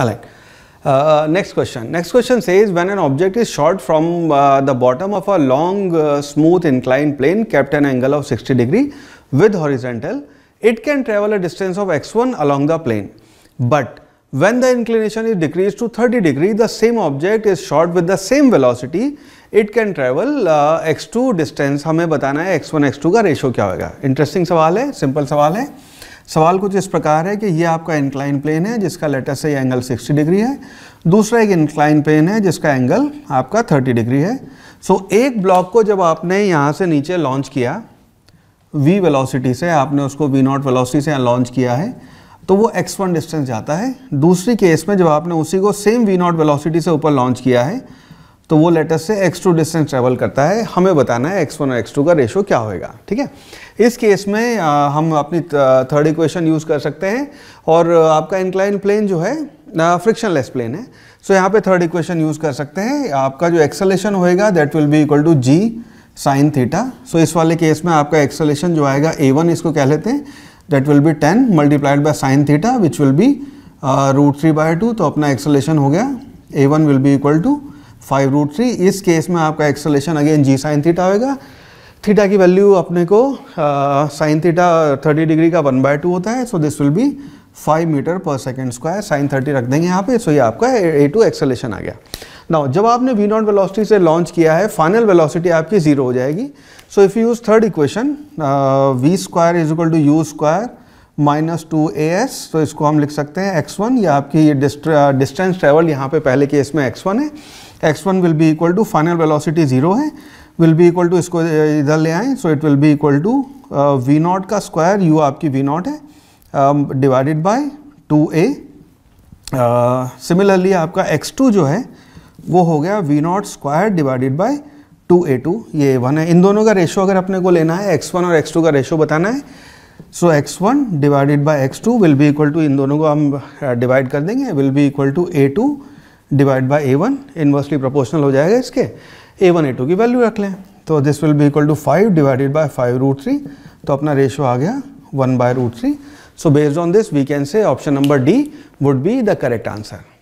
Alright. Uh, next question. Next question says when an object is shot from uh, the bottom of a long uh, smooth inclined plane kept an angle of 60 degree with horizontal, it can travel a distance of x1 along the plane. But when the inclination is decreased to 30 degree, the same object is shot with the same velocity, it can travel x2 distance. हमें बताना है x1 x2 का ratio क्या होगा. Interesting सवाल है, simple सवाल है. सवाल कुछ इस प्रकार है कि ये आपका इंक्लाइन प्लेन है जिसका लेटर से एंगल 60 डिग्री है दूसरा एक इंक्लाइन प्लेन है जिसका एंगल आपका 30 डिग्री है सो so, एक ब्लॉक को जब आपने यहाँ से नीचे लॉन्च किया वी वेलोसिटी से आपने उसको वी नॉट वेलोसिटी से लॉन्च किया है तो वो एक्स वन डिस्टेंस जाता है दूसरी केस में जब आपने उसी को सेम वी नॉट वेलोसिटी से ऊपर लॉन्च किया है तो वो लेटेस्ट से x2 डिस्टेंस ट्रेवल करता है हमें बताना है x1 और x2 का रेशो क्या होएगा ठीक है इस केस में आ, हम अपनी थर्ड इक्वेशन यूज़ कर सकते हैं और आपका इंक्लाइन प्लेन जो है फ्रिक्शन लेस प्लेन है सो so, यहाँ पे थर्ड इक्वेशन यूज़ कर सकते हैं आपका जो एक्सलेशन होएगा that will be equal to g sine theta so इस वाले केस में आपका एक्सलेशन जो आएगा ए वन इसको कह लेते हैं that will be ten multiplied by sine theta which will be root three by two तो अपना एक्सलेशन हो गया a one will be equal to five root three इस केस में आपका acceleration again g sine theta होगा theta की value अपने को साइन थीटा थर्टी डिग्री का वन बाय टू होता है so this will be five metre per second square sine thirty रख देंगे यहाँ पे सो ये आपका ए टू एक्सलेशन आ गया नाउ जब आपने वी नॉट वेलोसिटी से लॉन्च किया है फाइनल वेलोसिटी आपकी जीरो हो जाएगी so if you use third equation v square is equal to u square minus two a s तो इसको हम लिख सकते हैं एक्स वन या आपकी ये डिस्टेंस ट्रेवल यहाँ पे पहले केस में एक्स वन है x1 will be equal to final velocity zero है will be equal to इसको इधर ले आएँ so it will be equal to v naught का स्क्वायर u आपकी वी नॉट है डिवाइडेड बाय 2a सिमिलरली आपका x2 जो है वो हो गया v naught square divided by two ये वन है इन दोनों का रेशो अगर अपने को लेना है x1 और x2 का रेशो बताना है so x one divided by x two will be equal to इन दोनों को हम डिवाइड कर देंगे will be equal to a two divide by a one inversely proportional हो जाएगा इसके ए वन ए टू की वैल्यू रख लें तो this will be equal to five divided by five root three तो अपना रेशो आ गया one by root three so based on this we can say option number D would be the correct answer